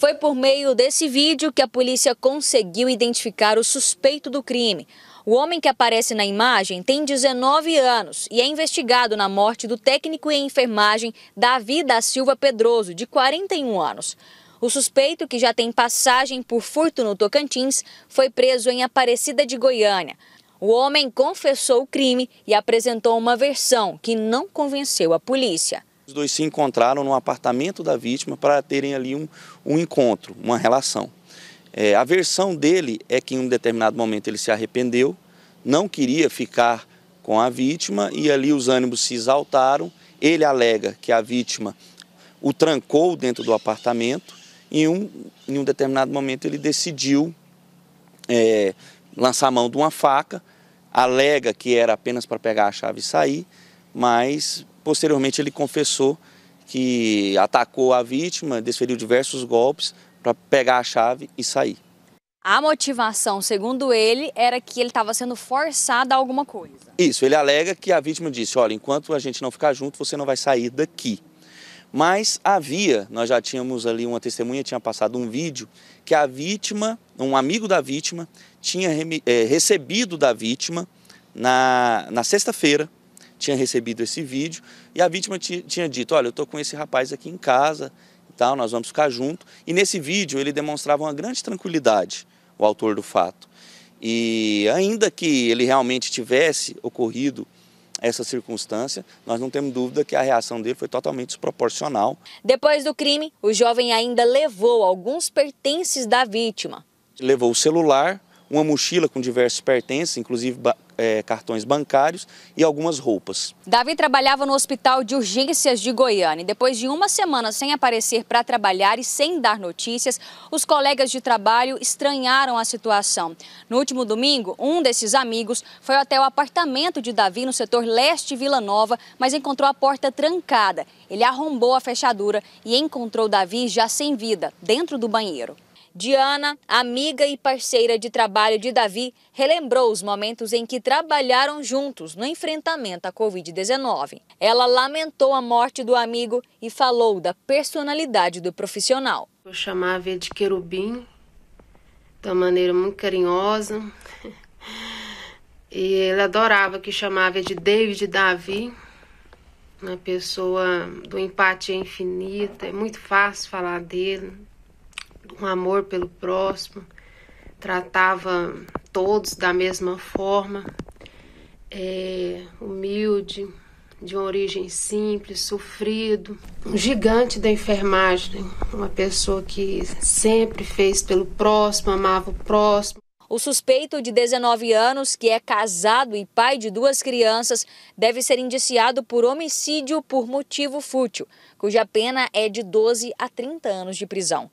Foi por meio desse vídeo que a polícia conseguiu identificar o suspeito do crime. O homem que aparece na imagem tem 19 anos e é investigado na morte do técnico em enfermagem Davi da Silva Pedroso, de 41 anos. O suspeito, que já tem passagem por furto no Tocantins, foi preso em Aparecida de Goiânia. O homem confessou o crime e apresentou uma versão que não convenceu a polícia. Os dois se encontraram no apartamento da vítima para terem ali um, um encontro, uma relação. É, a versão dele é que em um determinado momento ele se arrependeu, não queria ficar com a vítima e ali os ânimos se exaltaram. Ele alega que a vítima o trancou dentro do apartamento e um, em um determinado momento ele decidiu é, lançar a mão de uma faca, alega que era apenas para pegar a chave e sair, mas Posteriormente, ele confessou que atacou a vítima, desferiu diversos golpes para pegar a chave e sair. A motivação, segundo ele, era que ele estava sendo forçado a alguma coisa. Isso, ele alega que a vítima disse: olha, enquanto a gente não ficar junto, você não vai sair daqui. Mas havia, nós já tínhamos ali uma testemunha, tinha passado um vídeo, que a vítima, um amigo da vítima, tinha eh, recebido da vítima na, na sexta-feira tinha recebido esse vídeo e a vítima tinha dito: Olha, eu estou com esse rapaz aqui em casa e tal, nós vamos ficar junto. E nesse vídeo ele demonstrava uma grande tranquilidade, o autor do fato. E ainda que ele realmente tivesse ocorrido essa circunstância, nós não temos dúvida que a reação dele foi totalmente desproporcional. Depois do crime, o jovem ainda levou alguns pertences da vítima. Levou o celular, uma mochila com diversos pertences, inclusive é, cartões bancários e algumas roupas. Davi trabalhava no Hospital de Urgências de Goiânia. Depois de uma semana sem aparecer para trabalhar e sem dar notícias, os colegas de trabalho estranharam a situação. No último domingo, um desses amigos foi até o apartamento de Davi no setor leste Vila Nova, mas encontrou a porta trancada. Ele arrombou a fechadura e encontrou Davi já sem vida, dentro do banheiro. Diana, amiga e parceira de trabalho de Davi, relembrou os momentos em que trabalharam juntos no enfrentamento à Covid-19. Ela lamentou a morte do amigo e falou da personalidade do profissional. Eu chamava ele de querubim, de uma maneira muito carinhosa. E ele adorava que chamava ele de David Davi, uma pessoa do empatia infinita. É muito fácil falar dele um amor pelo próximo, tratava todos da mesma forma, é, humilde, de origem simples, sofrido, um gigante da enfermagem, uma pessoa que sempre fez pelo próximo, amava o próximo. O suspeito de 19 anos, que é casado e pai de duas crianças, deve ser indiciado por homicídio por motivo fútil, cuja pena é de 12 a 30 anos de prisão.